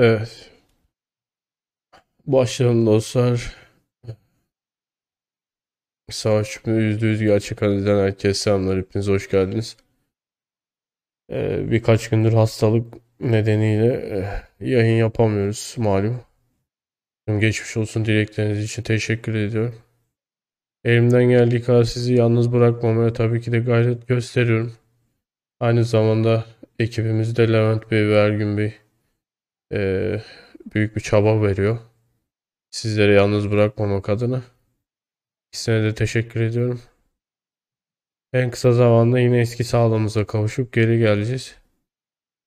Evet. Başlayalım dostlar. Savaş Çöpü'nü yüz gerçek analizden herkese selamlar. Hepiniz hoş geldiniz. Ee, birkaç gündür hastalık nedeniyle e, yayın yapamıyoruz malum. Tüm geçmiş olsun dilekleriniz için teşekkür ediyorum. Elimden geldiği kadar sizi yalnız bırakmamaya tabii ki de gayret gösteriyorum. Aynı zamanda ekibimizde Levent Bey ve Ergün Bey e, büyük bir çaba veriyor. Sizleri yalnız bırakmamak adına. İkisine de teşekkür ediyorum. En kısa zamanda yine eski sağlığımıza kavuşup geri geleceğiz.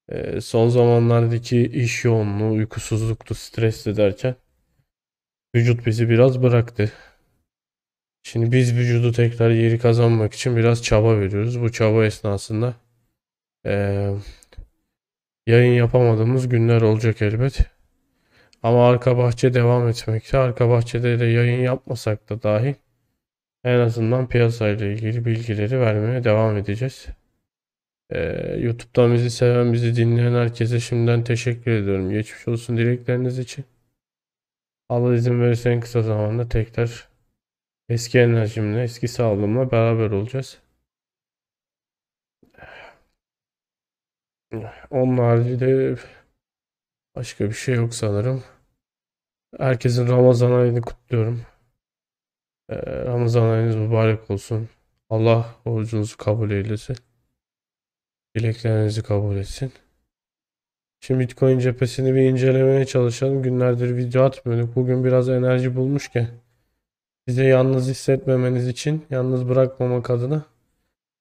E, son zamanlardaki iş yoğunluğu, uykusuzluktu, stresli derken vücut bizi biraz bıraktı. Şimdi biz vücudu tekrar yeri kazanmak için biraz çaba veriyoruz. Bu çaba esnasında e, yayın yapamadığımız günler olacak elbet. Ama arka bahçe devam etmekte. Arka bahçede de yayın yapmasak da dahi en azından piyasayla ilgili bilgileri vermeye devam edeceğiz. Ee, YouTube'dan bizi seven, bizi dinleyen herkese şimdiden teşekkür ediyorum. Geçmiş olsun dilekleriniz için. Allah izin verirse en kısa zamanda tekrar eski enerjimle, eski sağlığımla beraber olacağız. Onun haricinde başka bir şey yok sanırım. Herkesin Ramazan ayını kutluyorum. Ee, Ramazan ayınız mübarek olsun. Allah orucunuzu kabul eylesin. Dileklerinizi kabul etsin. Şimdi Bitcoin cephesini bir incelemeye çalışalım. Günlerdir video atmıyorduk. Bugün biraz enerji bulmuşken size yalnız hissetmemeniz için, yalnız bırakmamak adına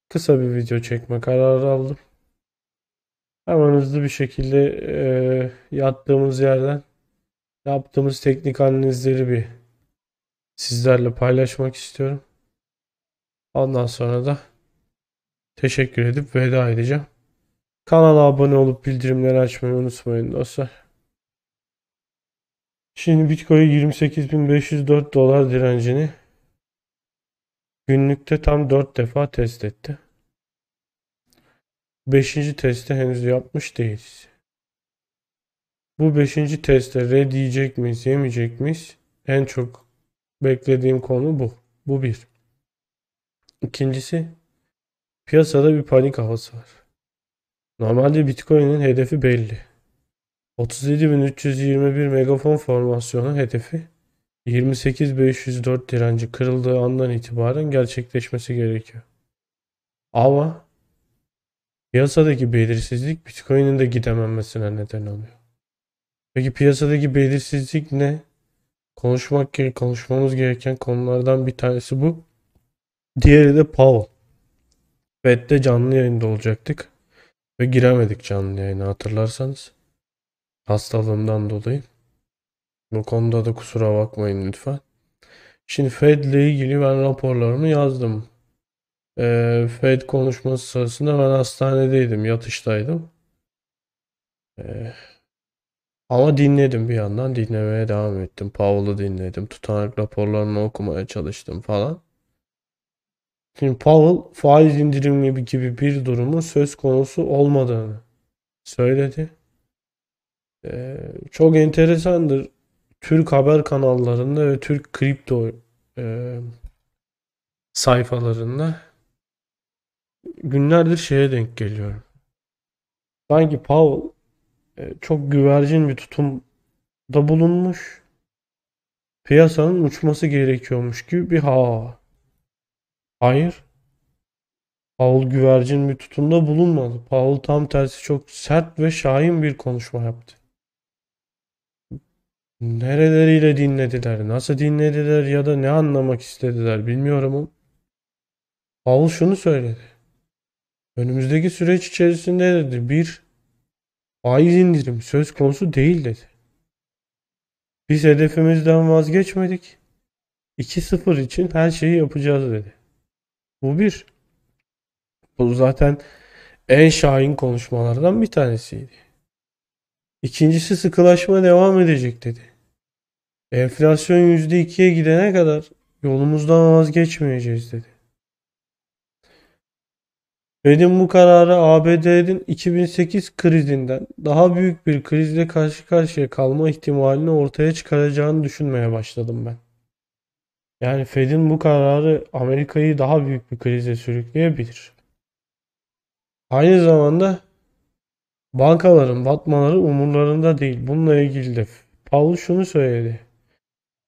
kısa bir video çekme kararı aldım. Hemen hızlı bir şekilde e, yattığımız yerden yaptığımız teknik analizleri bir sizlerle paylaşmak istiyorum. Ondan sonra da teşekkür edip veda edeceğim. Kanala abone olup bildirimleri açmayı unutmayın dostlar. Şimdi Bitcoin 28.504 dolar direncini günlükte tam 4 defa test etti. Beşinci testi henüz yapmış değiliz. Bu beşinci teste re yiyecek miyiz, yemeyecek miyiz? En çok beklediğim konu bu. Bu bir. İkincisi, piyasada bir panik havası var. Normalde Bitcoin'in hedefi belli. 37.321 megafon formasyonu hedefi 28.504 direnci kırıldığı andan itibaren gerçekleşmesi gerekiyor. Ama Piyasadaki belirsizlik Bitcoin'in de gidememesine neden oluyor. Peki piyasadaki belirsizlik ne? Konuşmak gerek, konuşmamız gereken konulardan bir tanesi bu. Diğeri de Powell. Fed'de canlı yayında olacaktık ve giremedik canlı yayına hatırlarsanız. Hastalığımdan dolayı. Bu konuda da kusura bakmayın lütfen. Şimdi Fed'le ilgili ben raporlarımı yazdım. Ee, Fed konuşması sırasında ben hastanedeydim, yatıştaydım. Ee, ama dinledim bir yandan dinlemeye devam ettim. Powell'ı dinledim. Tutanak raporlarını okumaya çalıştım falan. Şimdi Powell faiz indirimi gibi, bir durumu söz konusu olmadığını söyledi. Ee, çok enteresandır. Türk haber kanallarında ve Türk kripto e, sayfalarında günlerdir şeye denk geliyorum. Sanki Paul e, çok güvercin bir tutumda bulunmuş. Piyasanın uçması gerekiyormuş gibi bir hava. Hayır. Paul güvercin bir tutumda bulunmadı. Paul tam tersi çok sert ve şahin bir konuşma yaptı. Nereleriyle dinlediler, nasıl dinlediler ya da ne anlamak istediler bilmiyorum. Paul şunu söyledi. Önümüzdeki süreç içerisinde dedi bir faiz indirim söz konusu değil dedi. Biz hedefimizden vazgeçmedik. 2-0 için her şeyi yapacağız dedi. Bu bir. Bu zaten en şahin konuşmalardan bir tanesiydi. İkincisi sıkılaşma devam edecek dedi. Enflasyon %2'ye gidene kadar yolumuzdan vazgeçmeyeceğiz dedi. Fed'in bu kararı ABD'nin 2008 krizinden daha büyük bir krizle karşı karşıya kalma ihtimalini ortaya çıkaracağını düşünmeye başladım ben. Yani Fed'in bu kararı Amerika'yı daha büyük bir krize sürükleyebilir. Aynı zamanda bankaların batmaları umurlarında değil. Bununla ilgili de Powell şunu söyledi.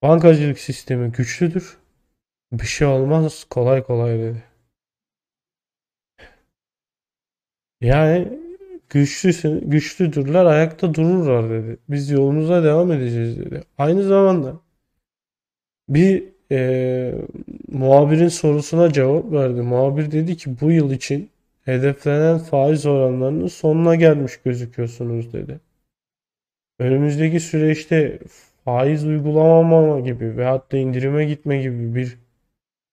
Bankacılık sistemi güçlüdür. Bir şey olmaz kolay kolay dedi. Yani güçlüsün, güçlüdürler ayakta dururlar dedi. Biz yolumuza devam edeceğiz dedi. Aynı zamanda bir e, muhabirin sorusuna cevap verdi. Muhabir dedi ki bu yıl için hedeflenen faiz oranlarının sonuna gelmiş gözüküyorsunuz dedi. Önümüzdeki süreçte faiz uygulamama gibi ve hatta indirime gitme gibi bir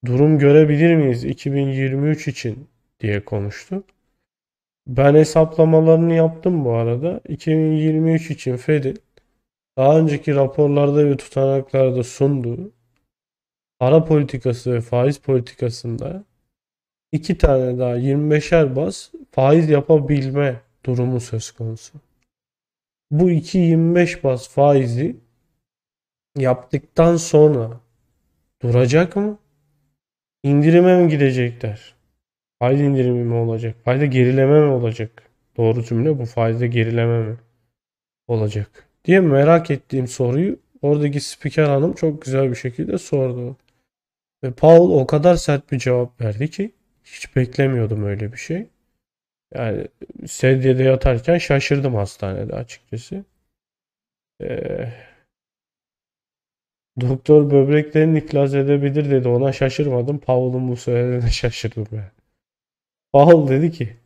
durum görebilir miyiz 2023 için diye konuştu. Ben hesaplamalarını yaptım bu arada. 2023 için Fed'in daha önceki raporlarda ve tutanaklarda sunduğu para politikası ve faiz politikasında iki tane daha 25'er bas faiz yapabilme durumu söz konusu. Bu iki 25 bas faizi yaptıktan sonra duracak mı? İndirime mi gidecekler? Faiz indirimi mi olacak? Fayda gerileme mi olacak? Doğru cümle bu. Fayda gerileme mi olacak? Diye merak ettiğim soruyu oradaki spiker hanım çok güzel bir şekilde sordu. Ve Paul o kadar sert bir cevap verdi ki hiç beklemiyordum öyle bir şey. Yani sedyede yatarken şaşırdım hastanede açıkçası. Ee, doktor böbreklerini iflas edebilir dedi. Ona şaşırmadım. Paul'un bu söylediğine şaşırdım ben. Paul dedi ki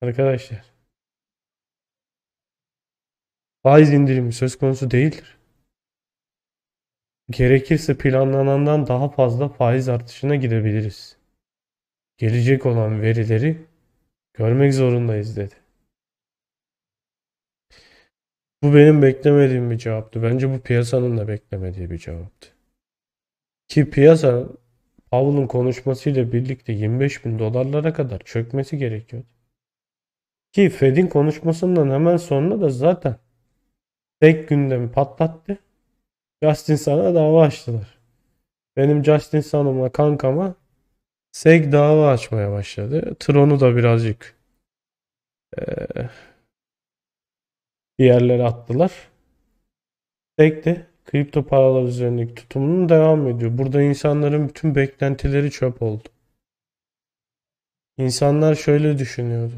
arkadaşlar faiz indirimi söz konusu değildir. Gerekirse planlanandan daha fazla faiz artışına gidebiliriz. Gelecek olan verileri görmek zorundayız dedi. Bu benim beklemediğim bir cevaptı. Bence bu piyasanın da beklemediği bir cevaptı. Ki piyasa Powell'ın konuşmasıyla birlikte 25 bin dolarlara kadar çökmesi gerekiyordu. Ki Fed'in konuşmasından hemen sonra da zaten tek gündemi patlattı. Justin sana dava açtılar. Benim Justin Sanım'la kankama SEG dava açmaya başladı. Tron'u da birazcık e, bir yerlere attılar. SEG de kripto paralar üzerindeki tutumunun devam ediyor. Burada insanların bütün beklentileri çöp oldu. İnsanlar şöyle düşünüyordu.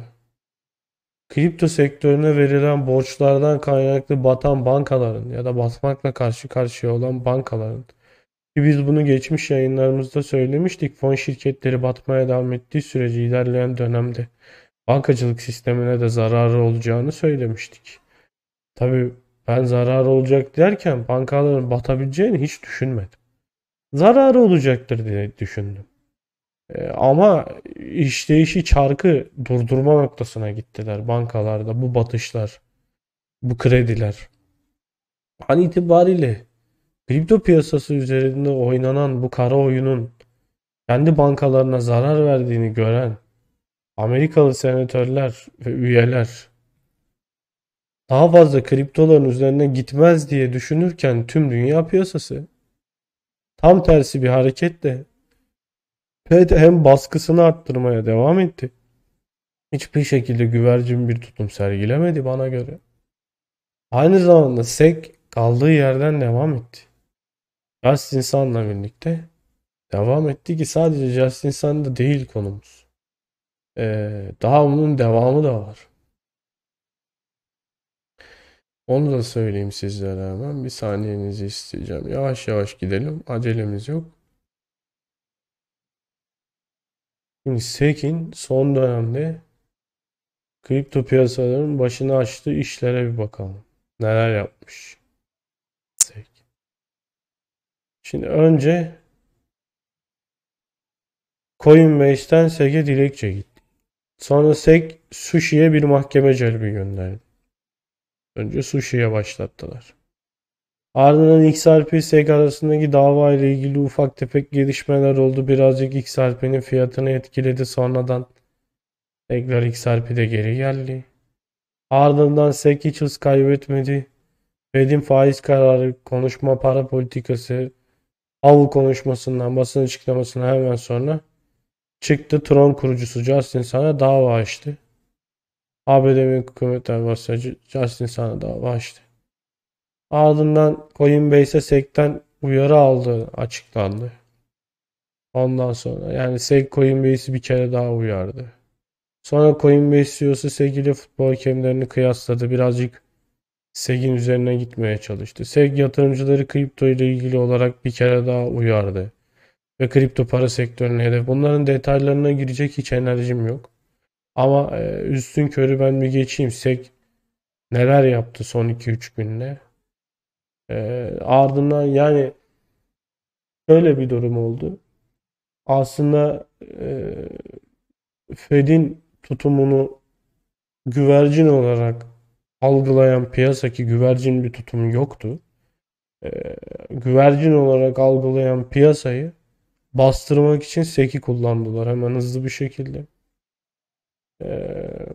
Kripto sektörüne verilen borçlardan kaynaklı batan bankaların ya da batmakla karşı karşıya olan bankaların ki biz bunu geçmiş yayınlarımızda söylemiştik. Fon şirketleri batmaya devam ettiği sürece ilerleyen dönemde bankacılık sistemine de zararı olacağını söylemiştik. Tabi ben zarar olacak derken bankaların batabileceğini hiç düşünmedim. Zararı olacaktır diye düşündüm. E, ama işleyişi çarkı durdurma noktasına gittiler bankalarda bu batışlar, bu krediler. An itibariyle kripto piyasası üzerinde oynanan bu kara oyunun kendi bankalarına zarar verdiğini gören Amerikalı senatörler ve üyeler daha fazla kriptoların üzerine gitmez diye düşünürken tüm dünya piyasası tam tersi bir hareketle FED hem baskısını arttırmaya devam etti. Hiçbir şekilde güvercin bir tutum sergilemedi bana göre. Aynı zamanda SEC kaldığı yerden devam etti. Justin Sun'la birlikte devam etti ki sadece Justin Sun da değil konumuz. Ee, daha onun devamı da var. Onu da söyleyeyim sizlere hemen. Bir saniyenizi isteyeceğim. Yavaş yavaş gidelim. Acelemiz yok. Şimdi Sekin son dönemde kripto piyasaların başını açtığı işlere bir bakalım. Neler yapmış? SEC. Şimdi önce Coinbase'den SEC'e dilekçe gitti. Sonra SEC Sushi'ye bir mahkeme celbi gönderdi. Önce Sushi'ye başlattılar. Ardından XRP SEG arasındaki dava ile ilgili ufak tefek gelişmeler oldu. Birazcık XRP'nin fiyatını etkiledi sonradan. Tekrar de geri geldi. Ardından SEC hiç hız kaybetmedi. Fed'in faiz kararı, konuşma para politikası, avu konuşmasından basın açıklamasına hemen sonra çıktı Tron kurucusu Justin sana dava açtı. ABD'nin hükümet davası Justin sana dava açtı. Ardından Coinbase'e SEC'ten uyarı aldı açıklandı. Ondan sonra yani SEC Coinbase'i bir kere daha uyardı. Sonra Coinbase CEO'su SEC ile futbol hakemlerini kıyasladı. Birazcık SEC'in üzerine gitmeye çalıştı. SEC yatırımcıları kripto ile ilgili olarak bir kere daha uyardı. Ve kripto para sektörüne hedef. Bunların detaylarına girecek hiç enerjim yok. Ama e, üstün körü ben bir geçeyim. Sek neler yaptı son 2-3 günde. E, ardından yani şöyle bir durum oldu. Aslında e, Fed'in tutumunu güvercin olarak algılayan piyasa ki güvercin bir tutum yoktu. E, güvercin olarak algılayan piyasayı bastırmak için seki kullandılar hemen hızlı bir şekilde. Ee,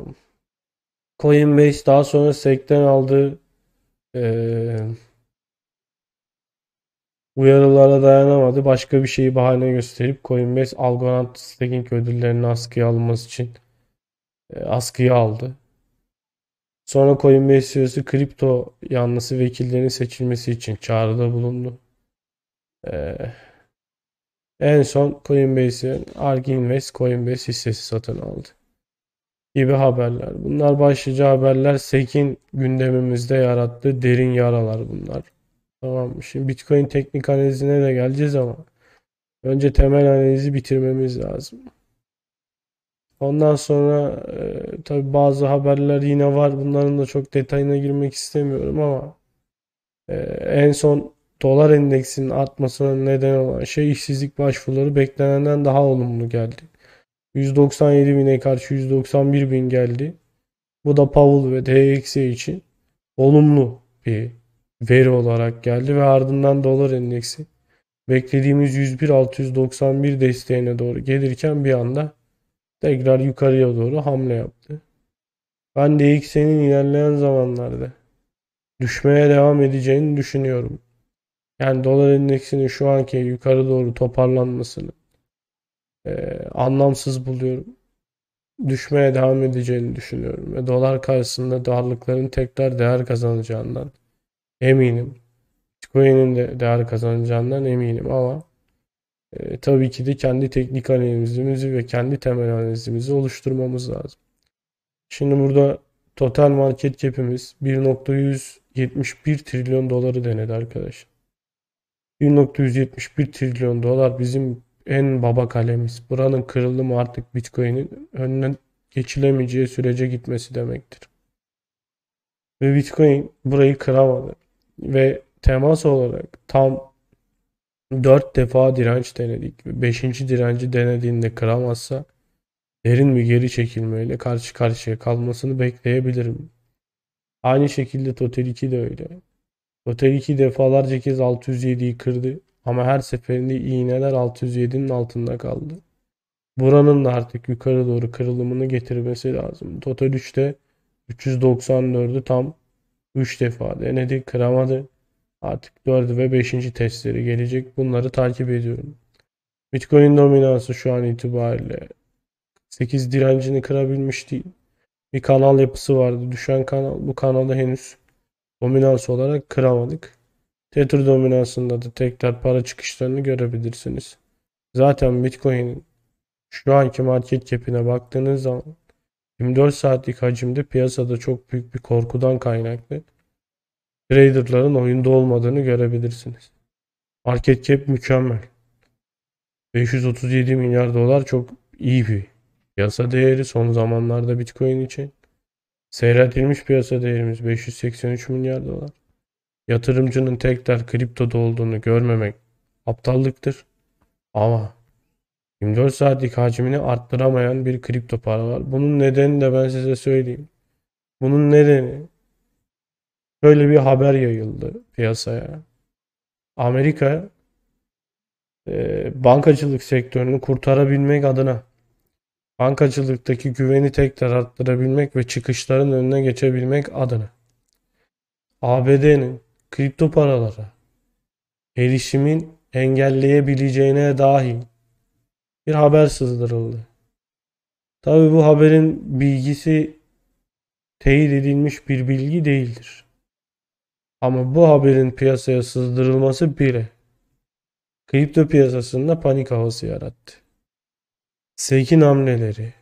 Coinbase daha sonra SEC'ten aldığı ee, uyarılara dayanamadı. Başka bir şeyi bahane gösterip Coinbase Algorand Staking ödüllerini askıya alması için e, askıya aldı. Sonra Coinbase CEO'su kripto yanlısı vekillerin seçilmesi için çağrıda bulundu. Ee, en son Coinbase'in ARK Invest Coinbase hissesi satın aldı gibi haberler. Bunlar başlıca haberler. Sekin gündemimizde yarattı derin yaralar bunlar. Tamam mı Şimdi Bitcoin teknik analizine de geleceğiz ama önce temel analizi bitirmemiz lazım. Ondan sonra e, tabi bazı haberler yine var. Bunların da çok detayına girmek istemiyorum ama e, en son dolar endeksinin artmasına neden olan şey işsizlik başvuruları beklenenden daha olumlu geldi. 197 bine karşı 191 bin geldi. Bu da Powell ve DXY e için olumlu bir veri olarak geldi ve ardından dolar endeksi beklediğimiz 101.691 desteğine doğru gelirken bir anda tekrar yukarıya doğru hamle yaptı. Ben DXY'nin ilerleyen zamanlarda düşmeye devam edeceğini düşünüyorum. Yani dolar endeksinin şu anki yukarı doğru toparlanmasını e, anlamsız buluyorum. Düşmeye devam edeceğini düşünüyorum ve dolar karşısında dolarlıkların tekrar değer kazanacağından eminim. Bitcoin'in de değer kazanacağından eminim ama e, tabii ki de kendi teknik analizimizi ve kendi temel analizimizi oluşturmamız lazım. Şimdi burada total market cap'imiz 1.171 trilyon doları denedi arkadaşlar. 1.171 trilyon dolar bizim en baba kalemiz. Buranın kırılımı artık Bitcoin'in önüne geçilemeyeceği sürece gitmesi demektir. Ve Bitcoin burayı kıramadı. Ve temas olarak tam 4 defa direnç denedik. 5. direnci denediğinde kıramazsa derin bir geri çekilmeyle karşı karşıya kalmasını bekleyebilirim. Aynı şekilde Total 2 de öyle. Total 2 defalarca kez 607'yi kırdı. Ama her seferinde iğneler 607'nin altında kaldı. Buranın da artık yukarı doğru kırılımını getirmesi lazım. Total 3'te 394'ü tam 3 defa denedi, kıramadı. Artık 4 ve 5. testleri gelecek. Bunları takip ediyorum. Bitcoin dominansı şu an itibariyle 8 direncini kırabilmiş değil. Bir kanal yapısı vardı. Düşen kanal. Bu kanalı henüz dominans olarak kıramadık. Tether dominansında da tekrar para çıkışlarını görebilirsiniz. Zaten Bitcoin şu anki market cap'ine baktığınız zaman 24 saatlik hacimde piyasada çok büyük bir korkudan kaynaklı traderların oyunda olmadığını görebilirsiniz. Market cap mükemmel. 537 milyar dolar çok iyi bir piyasa değeri son zamanlarda Bitcoin için. seyretilmiş piyasa değerimiz 583 milyar dolar. Yatırımcının tekrar kriptoda olduğunu görmemek aptallıktır. Ama 24 saatlik hacmini arttıramayan bir kripto para var. Bunun nedeni de ben size söyleyeyim. Bunun nedeni böyle bir haber yayıldı piyasaya. Amerika e, bankacılık sektörünü kurtarabilmek adına bankacılıktaki güveni tekrar arttırabilmek ve çıkışların önüne geçebilmek adına ABD'nin kripto paralara erişimin engelleyebileceğine dahi bir haber sızdırıldı. Tabi bu haberin bilgisi teyit edilmiş bir bilgi değildir. Ama bu haberin piyasaya sızdırılması bile kripto piyasasında panik havası yarattı. Sekin hamleleri,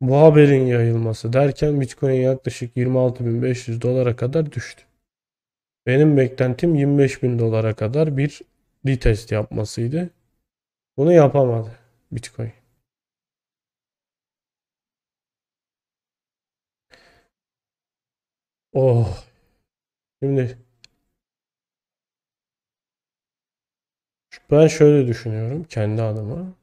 bu haberin yayılması derken Bitcoin yaklaşık 26.500 dolara kadar düştü. Benim beklentim 25 bin dolara kadar bir retest yapmasıydı. Bunu yapamadı Bitcoin. Oh. Şimdi ben şöyle düşünüyorum kendi adıma.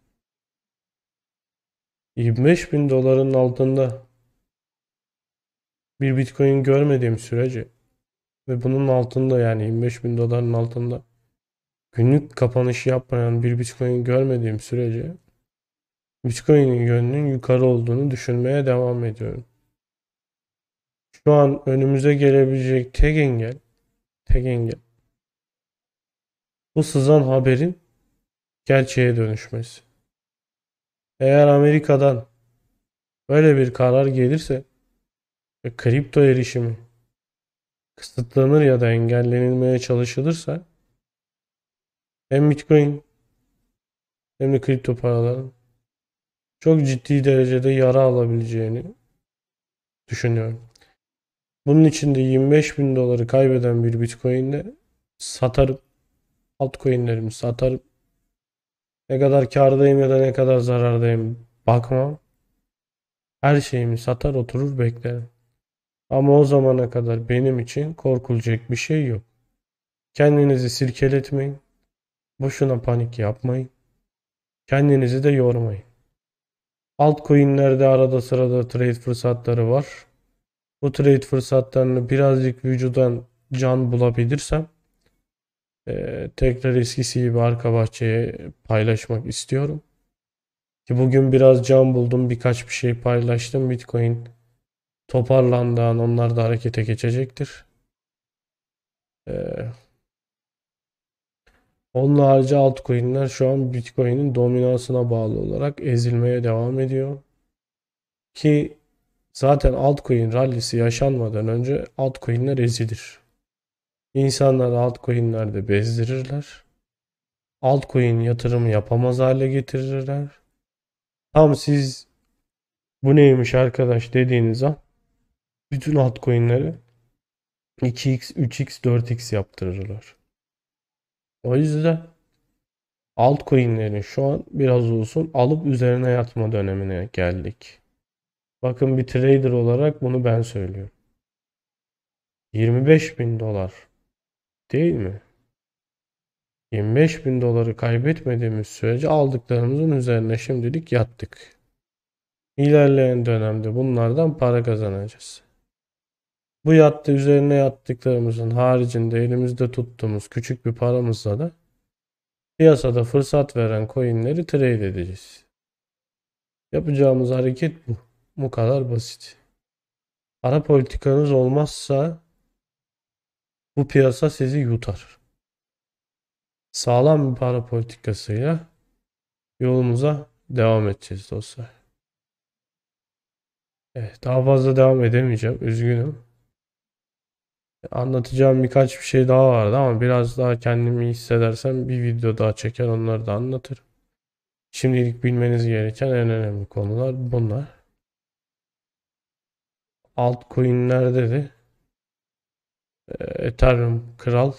25 bin doların altında bir bitcoin görmediğim sürece ve bunun altında yani 25 bin doların altında günlük kapanışı yapmayan bir bitcoin görmediğim sürece bitcoin'in yönünün yukarı olduğunu düşünmeye devam ediyorum. Şu an önümüze gelebilecek tek engel tek engel bu sızan haberin gerçeğe dönüşmesi. Eğer Amerika'dan böyle bir karar gelirse kripto erişimi kısıtlanır ya da engellenilmeye çalışılırsa hem Bitcoin hem de kripto paraların çok ciddi derecede yara alabileceğini düşünüyorum. Bunun için de 25 bin doları kaybeden bir Bitcoin'de satarım. Altcoin'lerimi satarım. Ne kadar kardayım ya da ne kadar zarardayım bakmam. Her şeyimi satar oturur beklerim. Ama o zamana kadar benim için korkulacak bir şey yok. Kendinizi silkeletmeyin, Boşuna panik yapmayın. Kendinizi de yormayın. Altcoin'lerde arada sırada trade fırsatları var. Bu trade fırsatlarını birazcık vücudan can bulabilirsem ee, tekrar eskisi gibi e arka bahçeye paylaşmak istiyorum. Ki bugün biraz can buldum, birkaç bir şey paylaştım. Bitcoin toparlandığı an onlar da harekete geçecektir. Ee, onun harici altcoin'ler şu an Bitcoin'in dominansına bağlı olarak ezilmeye devam ediyor. Ki zaten altcoin rallisi yaşanmadan önce altcoin'ler ezilir. İnsanlar altcoin'lerde bezdirirler. Altcoin yatırımı yapamaz hale getirirler. Tam siz bu neymiş arkadaş dediğiniz an bütün altcoin'leri 2x, 3x, 4x yaptırırlar. O yüzden altcoin'lerin şu an biraz olsun alıp üzerine yatma dönemine geldik. Bakın bir trader olarak bunu ben söylüyorum. 25 bin dolar değil mi? 25 bin doları kaybetmediğimiz sürece aldıklarımızın üzerine şimdilik yattık. İlerleyen dönemde bunlardan para kazanacağız. Bu yattı üzerine yattıklarımızın haricinde elimizde tuttuğumuz küçük bir paramızla da piyasada fırsat veren coinleri trade edeceğiz. Yapacağımız hareket bu. Bu kadar basit. Para politikanız olmazsa bu piyasa sizi yutar. Sağlam bir para politikasıyla yolumuza devam edeceğiz dostlar. Evet, daha fazla devam edemeyeceğim. Üzgünüm. Anlatacağım birkaç bir şey daha vardı ama biraz daha kendimi hissedersem bir video daha çeker onları da anlatırım. Şimdilik bilmeniz gereken en önemli konular bunlar. Altcoin'ler dedi. Ee, Ethereum kral.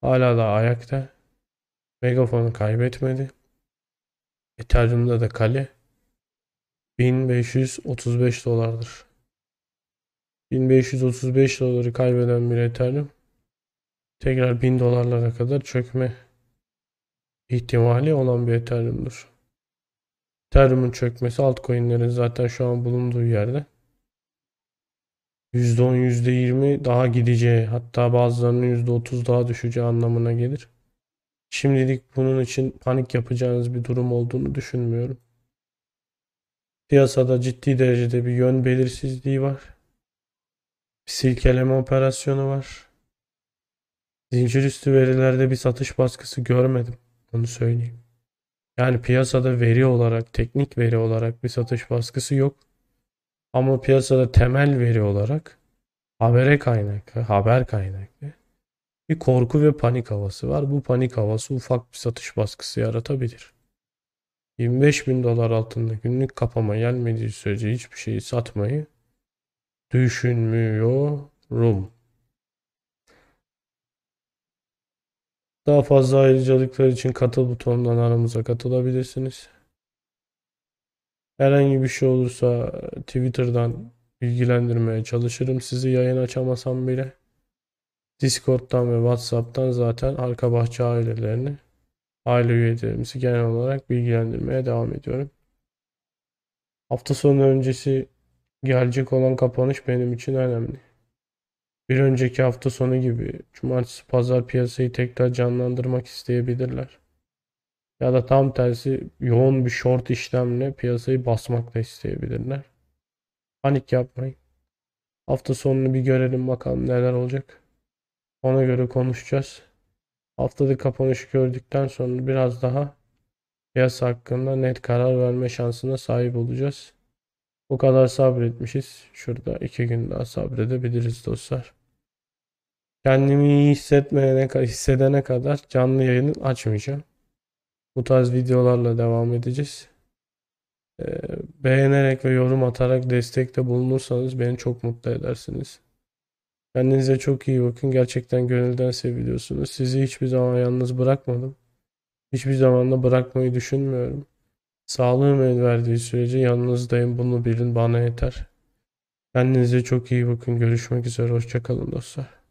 Hala da ayakta. Megafon'u kaybetmedi. Ethereum'da da kale 1535 dolardır. 1535 doları kaybeden bir Ethereum tekrar 1000 dolarlara kadar çökme ihtimali olan bir Ethereum'dur. Ethereum'un çökmesi altcoin'lerin zaten şu an bulunduğu yerde %10, %20 daha gideceği hatta bazılarının %30 daha düşeceği anlamına gelir. Şimdilik bunun için panik yapacağınız bir durum olduğunu düşünmüyorum. Piyasada ciddi derecede bir yön belirsizliği var silkeleme operasyonu var. Zincir üstü verilerde bir satış baskısı görmedim. Onu söyleyeyim. Yani piyasada veri olarak, teknik veri olarak bir satış baskısı yok. Ama piyasada temel veri olarak habere kaynaklı, haber kaynaklı bir korku ve panik havası var. Bu panik havası ufak bir satış baskısı yaratabilir. 25 bin dolar altında günlük kapama gelmediği sürece hiçbir şeyi satmayı Düşünmüyorum. Daha fazla ayrıcalıklar için katıl butonundan aramıza katılabilirsiniz. Herhangi bir şey olursa Twitter'dan bilgilendirmeye çalışırım. Sizi yayın açamasam bile Discord'dan ve WhatsApp'tan zaten arka bahçe ailelerini aile üyelerimizi genel olarak bilgilendirmeye devam ediyorum. Hafta sonu öncesi Gelecek olan kapanış benim için önemli. Bir önceki hafta sonu gibi cumartesi pazar piyasayı tekrar canlandırmak isteyebilirler. Ya da tam tersi yoğun bir short işlemle piyasayı basmak da isteyebilirler. Panik yapmayın. Hafta sonunu bir görelim bakalım neler olacak. Ona göre konuşacağız. Haftada kapanışı gördükten sonra biraz daha piyasa hakkında net karar verme şansına sahip olacağız. Bu kadar sabretmişiz. Şurada iki gün daha sabredebiliriz dostlar. Kendimi iyi hissetmeyene, hissedene kadar canlı yayını açmayacağım. Bu tarz videolarla devam edeceğiz. Ee, beğenerek ve yorum atarak destekte bulunursanız beni çok mutlu edersiniz. Kendinize çok iyi bakın. Gerçekten gönülden seviyorsunuz. Sizi hiçbir zaman yalnız bırakmadım. Hiçbir zaman da bırakmayı düşünmüyorum. Sağlığım el verdiği sürece yalnızdayım. Bunu bilin bana yeter. Kendinize çok iyi bakın. Görüşmek üzere. Hoşçakalın dostlar.